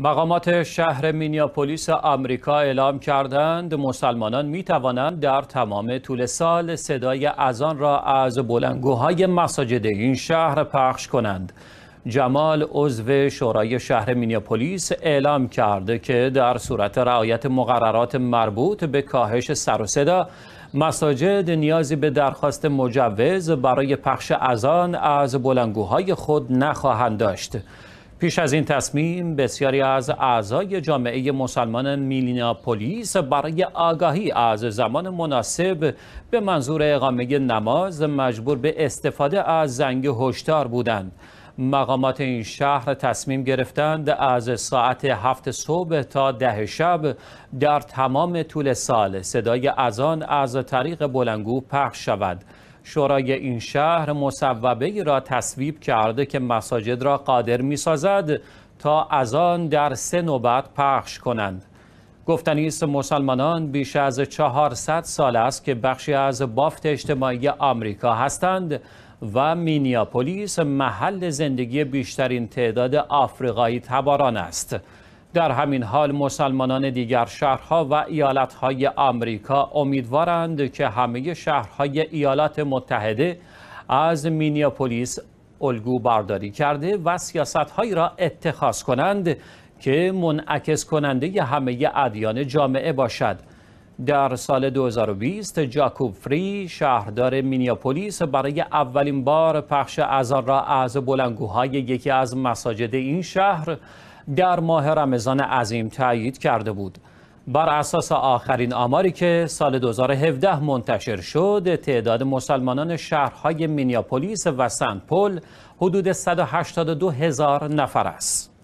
مقامات شهر مینیاپولیس آمریکا اعلام کردند مسلمانان می توانند در تمام طول سال صدای اذان را از بلنگوهای مساجد این شهر پخش کنند. جمال عضو شورای شهر مینیاپولیس اعلام کرده که در صورت رعایت مقررات مربوط به کاهش سر و صدا مساجد نیازی به درخواست مجوز برای پخش اذان از بلنگوهای خود نخواهند داشت. پیش از این تصمیم بسیاری از اعضای جامعه مسلمان میلیناپولیس برای آگاهی از زمان مناسب به منظور اقامه نماز مجبور به استفاده از زنگ هشدار بودند مقامات این شهر تصمیم گرفتند از ساعت هفت صبح تا ده شب در تمام طول سال صدای اذان از طریق بلنگو پخش شود شورای این شهر مصوبه را تصویب کرده که مساجد را قادر می سازد تا از آن در سه نوبت پخش کنند. گفتنی است مسلمانان بیش از 400 سال است که بخشی از بافت اجتماعی آمریکا هستند و مینیاپولیس محل زندگی بیشترین تعداد آفریقایی تباران است. در همین حال مسلمانان دیگر شهرها و ایالتهای آمریکا امیدوارند که همه شهرهای ایالات متحده از مینیاپولیس الگو برداری کرده و سیاستهایی را اتخاذ کنند که منعکس کننده همه ادیان جامعه باشد در سال 2020 جاکوب فری شهردار مینیاپولیس برای اولین بار پخش اذان را از بلنگوهای یکی از مساجد این شهر در ماه رمضان عظیم تایید کرده بود بر اساس آخرین آماری که سال 2017 منتشر شد تعداد مسلمانان شهرهای مینیاپولیس و پول حدود 182 هزار نفر است